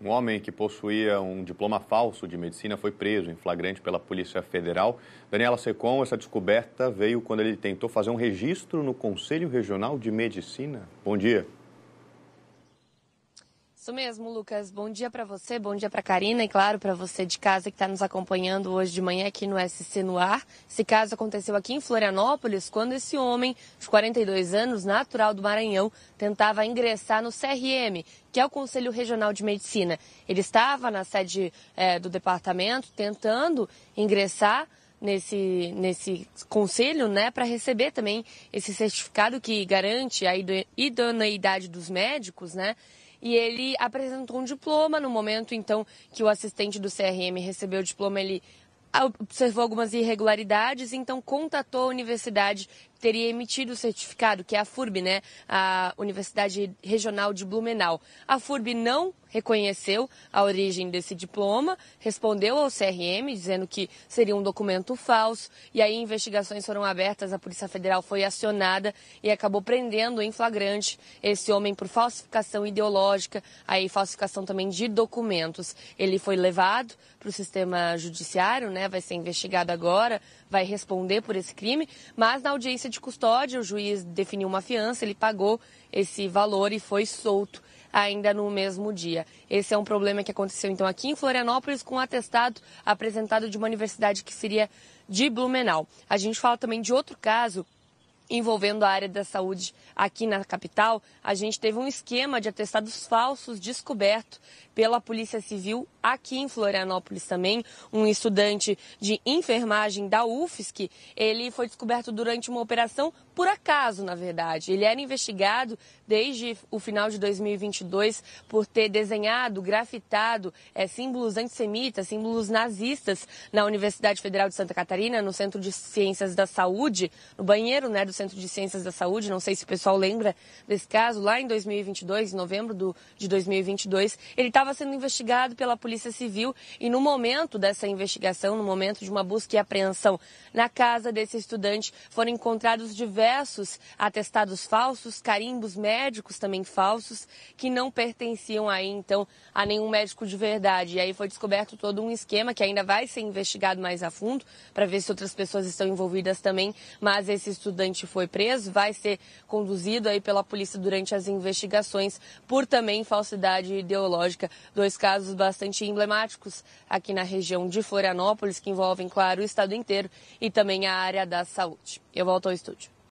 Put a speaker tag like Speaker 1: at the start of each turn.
Speaker 1: Um homem que possuía um diploma falso de medicina foi preso em flagrante pela Polícia Federal. Daniela Secom, essa descoberta veio quando ele tentou fazer um registro no Conselho Regional de Medicina. Bom dia. Isso mesmo, Lucas. Bom dia para você, bom dia para Karina e claro para você de casa que está nos acompanhando hoje de manhã aqui no SC no ar. Esse caso aconteceu aqui em Florianópolis quando esse homem de 42 anos, natural do Maranhão, tentava ingressar no CRM, que é o Conselho Regional de Medicina. Ele estava na sede é, do departamento tentando ingressar nesse, nesse conselho, né, para receber também esse certificado que garante a idoneidade dos médicos, né? e ele apresentou um diploma no momento então que o assistente do CRM recebeu o diploma, ele observou algumas irregularidades, então contatou a universidade teria emitido o certificado, que é a FURB, né? A Universidade Regional de Blumenau. A FURB não reconheceu a origem desse diploma, respondeu ao CRM dizendo que seria um documento falso e aí investigações foram abertas, a Polícia Federal foi acionada e acabou prendendo em flagrante esse homem por falsificação ideológica, aí falsificação também de documentos. Ele foi levado para o sistema judiciário, né? Vai ser investigado agora, vai responder por esse crime, mas na audiência audiência de custódia, o juiz definiu uma fiança, ele pagou esse valor e foi solto ainda no mesmo dia. Esse é um problema que aconteceu então aqui em Florianópolis com um atestado apresentado de uma universidade que seria de Blumenau. A gente fala também de outro caso envolvendo a área da saúde aqui na capital, a gente teve um esquema de atestados falsos descoberto pela Polícia Civil aqui em Florianópolis também. Um estudante de enfermagem da UFSC, ele foi descoberto durante uma operação por acaso, na verdade. Ele era investigado desde o final de 2022 por ter desenhado, grafitado é, símbolos antissemitas, símbolos nazistas na Universidade Federal de Santa Catarina, no Centro de Ciências da Saúde, no banheiro né, do Centro de Ciências da Saúde, não sei se o pessoal lembra desse caso, lá em 2022, em novembro do, de 2022, ele estava sendo investigado pela Polícia Civil e no momento dessa investigação, no momento de uma busca e apreensão na casa desse estudante, foram encontrados diversos atestados falsos, carimbos médicos também falsos, que não pertenciam aí então a nenhum médico de verdade. E aí foi descoberto todo um esquema que ainda vai ser investigado mais a fundo para ver se outras pessoas estão envolvidas também, mas esse estudante foi preso, vai ser conduzido aí pela polícia durante as investigações por também falsidade ideológica. Dois casos bastante emblemáticos aqui na região de Florianópolis, que envolvem, claro, o estado inteiro e também a área da saúde. Eu volto ao estúdio.